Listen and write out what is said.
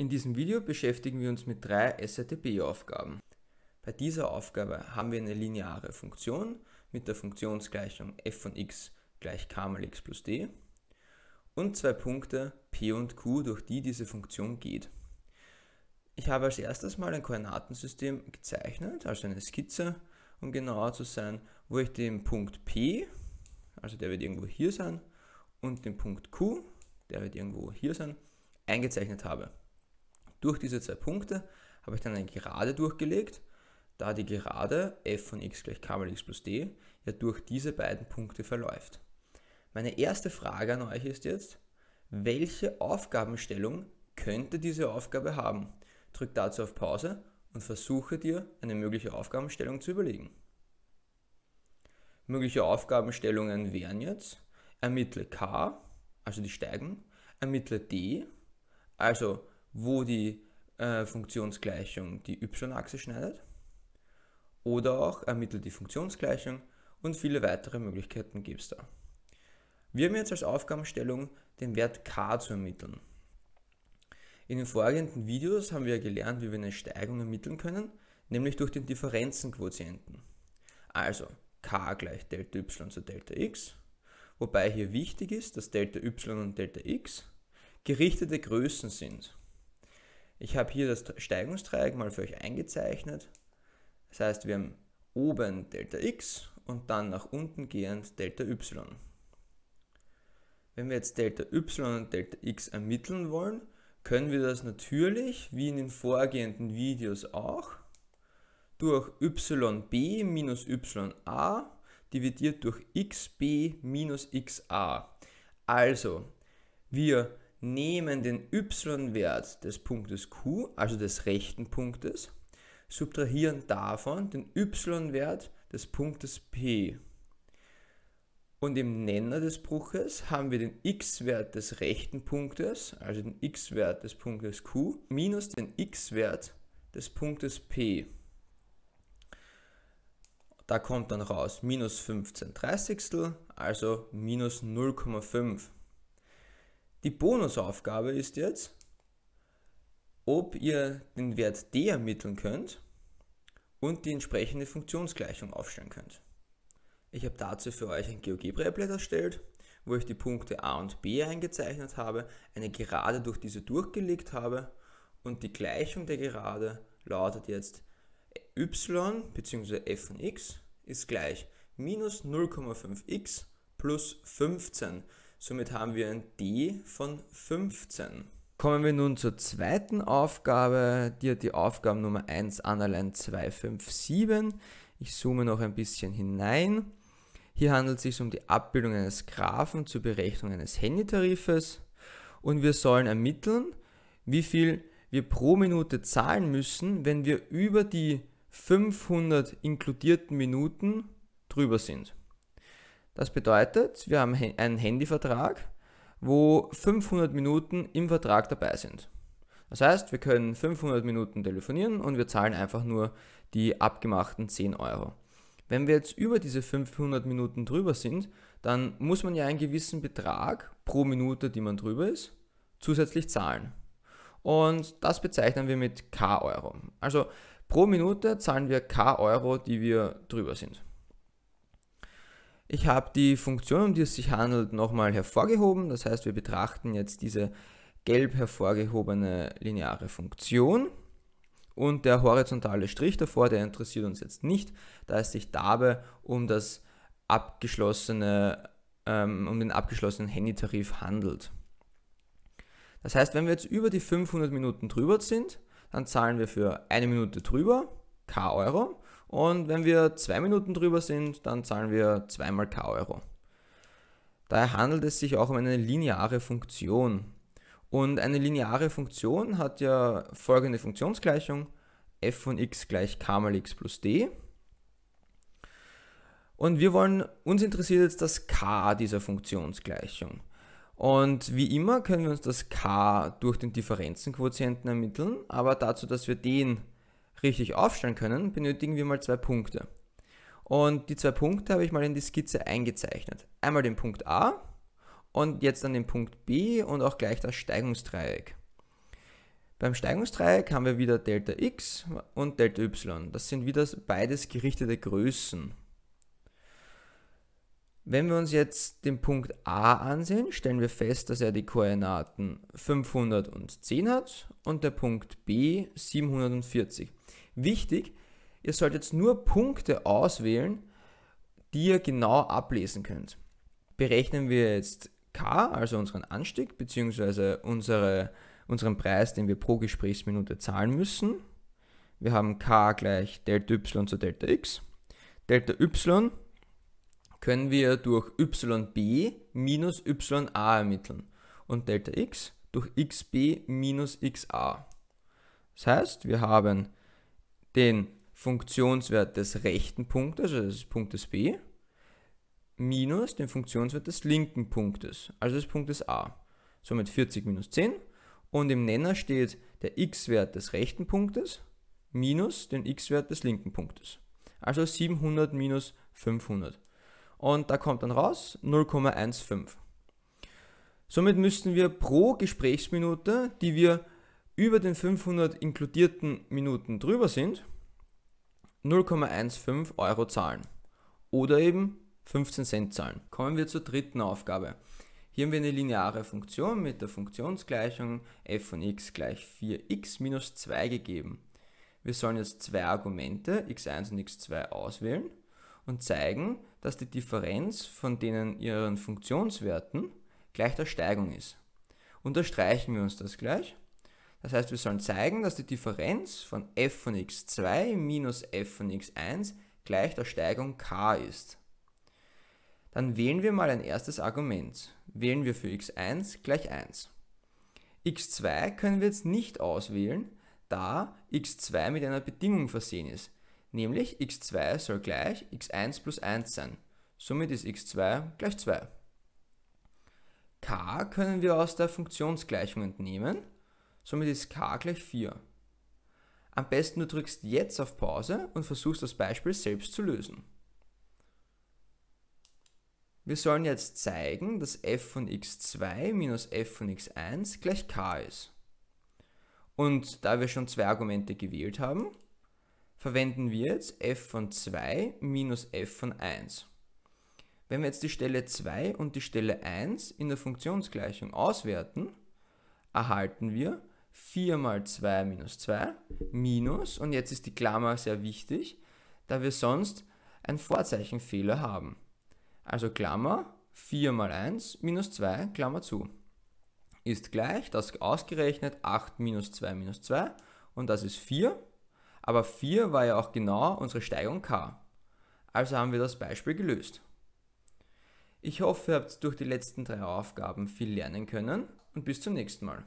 In diesem Video beschäftigen wir uns mit drei SRTB-Aufgaben. Bei dieser Aufgabe haben wir eine lineare Funktion mit der Funktionsgleichung f von x gleich k mal x plus d und zwei Punkte p und q, durch die diese Funktion geht. Ich habe als erstes mal ein Koordinatensystem gezeichnet, also eine Skizze, um genauer zu sein, wo ich den Punkt p, also der wird irgendwo hier sein, und den Punkt q, der wird irgendwo hier sein, eingezeichnet habe. Durch diese zwei Punkte habe ich dann eine Gerade durchgelegt, da die Gerade f von x gleich k mal x plus d ja durch diese beiden Punkte verläuft. Meine erste Frage an euch ist jetzt, welche Aufgabenstellung könnte diese Aufgabe haben? Drück dazu auf Pause und versuche dir eine mögliche Aufgabenstellung zu überlegen. Mögliche Aufgabenstellungen wären jetzt, ermittle k, also die Steigung, ermittle d, also die wo die äh, Funktionsgleichung die y-Achse schneidet oder auch ermittelt die Funktionsgleichung und viele weitere Möglichkeiten gibt es da. Wir haben jetzt als Aufgabenstellung den Wert k zu ermitteln. In den vorgehenden Videos haben wir gelernt, wie wir eine Steigung ermitteln können, nämlich durch den Differenzenquotienten. Also k gleich Delta y zu Delta x, wobei hier wichtig ist, dass Delta y und Delta x gerichtete Größen sind. Ich habe hier das Steigungsdreieck mal für euch eingezeichnet. Das heißt, wir haben oben Delta x und dann nach unten gehend Delta y. Wenn wir jetzt Delta y und Delta x ermitteln wollen, können wir das natürlich, wie in den vorgehenden Videos auch, durch yb minus ya dividiert durch xb minus xa. Also, wir nehmen den y-Wert des Punktes q, also des rechten Punktes, subtrahieren davon den y-Wert des Punktes p. Und im Nenner des Bruches haben wir den x-Wert des rechten Punktes, also den x-Wert des Punktes q, minus den x-Wert des Punktes p. Da kommt dann raus minus 15 Dreißigstel, also minus 0,5. Die Bonusaufgabe ist jetzt, ob ihr den Wert d ermitteln könnt und die entsprechende Funktionsgleichung aufstellen könnt. Ich habe dazu für euch ein GeoGebra-Applet erstellt, wo ich die Punkte a und b eingezeichnet habe, eine Gerade durch diese durchgelegt habe und die Gleichung der Gerade lautet jetzt y bzw. f von x ist gleich minus 0,5x plus 15. Somit haben wir ein D von 15. Kommen wir nun zur zweiten Aufgabe, die hat die Nummer 1 Annalen 257. Ich zoome noch ein bisschen hinein. Hier handelt es sich um die Abbildung eines Graphen zur Berechnung eines Handytarifes und wir sollen ermitteln, wie viel wir pro Minute zahlen müssen, wenn wir über die 500 inkludierten Minuten drüber sind. Das bedeutet, wir haben einen Handyvertrag, wo 500 Minuten im Vertrag dabei sind. Das heißt, wir können 500 Minuten telefonieren und wir zahlen einfach nur die abgemachten 10 Euro. Wenn wir jetzt über diese 500 Minuten drüber sind, dann muss man ja einen gewissen Betrag pro Minute, die man drüber ist, zusätzlich zahlen. Und das bezeichnen wir mit K-Euro. Also pro Minute zahlen wir K-Euro, die wir drüber sind. Ich habe die Funktion, um die es sich handelt, nochmal hervorgehoben. Das heißt, wir betrachten jetzt diese gelb hervorgehobene lineare Funktion. Und der horizontale Strich davor, der interessiert uns jetzt nicht, da es sich dabei um, das abgeschlossene, ähm, um den abgeschlossenen Handytarif handelt. Das heißt, wenn wir jetzt über die 500 Minuten drüber sind, dann zahlen wir für eine Minute drüber k Euro und wenn wir zwei Minuten drüber sind, dann zahlen wir zweimal k Euro. Daher handelt es sich auch um eine lineare Funktion. Und eine lineare Funktion hat ja folgende Funktionsgleichung. f von x gleich k mal x plus d. Und wir wollen, uns interessiert jetzt das k dieser Funktionsgleichung. Und wie immer können wir uns das k durch den Differenzenquotienten ermitteln, aber dazu, dass wir den richtig aufstellen können, benötigen wir mal zwei Punkte. Und die zwei Punkte habe ich mal in die Skizze eingezeichnet. Einmal den Punkt A und jetzt dann den Punkt B und auch gleich das Steigungsdreieck. Beim Steigungsdreieck haben wir wieder Delta x und Delta y. Das sind wieder beides gerichtete Größen. Wenn wir uns jetzt den Punkt A ansehen, stellen wir fest, dass er die Koordinaten 510 hat und der Punkt B 740. Wichtig, ihr sollt jetzt nur Punkte auswählen, die ihr genau ablesen könnt. Berechnen wir jetzt K, also unseren Anstieg, beziehungsweise unsere, unseren Preis, den wir pro Gesprächsminute zahlen müssen. Wir haben K gleich Delta Y zu Delta X. Delta Y können wir durch YB minus YA ermitteln und Delta X durch XB minus XA. Das heißt, wir haben den Funktionswert des rechten Punktes, also des Punktes B, minus den Funktionswert des linken Punktes, also des Punktes A. Somit 40 minus 10. Und im Nenner steht der x-Wert des rechten Punktes minus den x-Wert des linken Punktes. Also 700 minus 500. Und da kommt dann raus 0,15. Somit müssten wir pro Gesprächsminute, die wir über den 500 inkludierten Minuten drüber sind, 0,15 Euro zahlen oder eben 15 Cent zahlen. Kommen wir zur dritten Aufgabe. Hier haben wir eine lineare Funktion mit der Funktionsgleichung f von x gleich 4x minus 2 gegeben. Wir sollen jetzt zwei Argumente, x1 und x2, auswählen und zeigen, dass die Differenz von denen ihren Funktionswerten gleich der Steigung ist. Unterstreichen wir uns das gleich das heißt, wir sollen zeigen, dass die Differenz von f von x2 minus f von x1 gleich der Steigung k ist. Dann wählen wir mal ein erstes Argument. Wählen wir für x1 gleich 1. x2 können wir jetzt nicht auswählen, da x2 mit einer Bedingung versehen ist, nämlich x2 soll gleich x1 plus 1 sein. Somit ist x2 gleich 2. k können wir aus der Funktionsgleichung entnehmen Somit ist k gleich 4. Am besten du drückst jetzt auf Pause und versuchst das Beispiel selbst zu lösen. Wir sollen jetzt zeigen, dass f von x2 minus f von x1 gleich k ist. Und da wir schon zwei Argumente gewählt haben, verwenden wir jetzt f von 2 minus f von 1. Wenn wir jetzt die Stelle 2 und die Stelle 1 in der Funktionsgleichung auswerten, erhalten wir 4 mal 2 minus 2 minus, und jetzt ist die Klammer sehr wichtig, da wir sonst einen Vorzeichenfehler haben. Also Klammer 4 mal 1 minus 2, Klammer zu, ist gleich, das ausgerechnet 8 minus 2 minus 2 und das ist 4, aber 4 war ja auch genau unsere Steigung k. Also haben wir das Beispiel gelöst. Ich hoffe, ihr habt durch die letzten drei Aufgaben viel lernen können und bis zum nächsten Mal.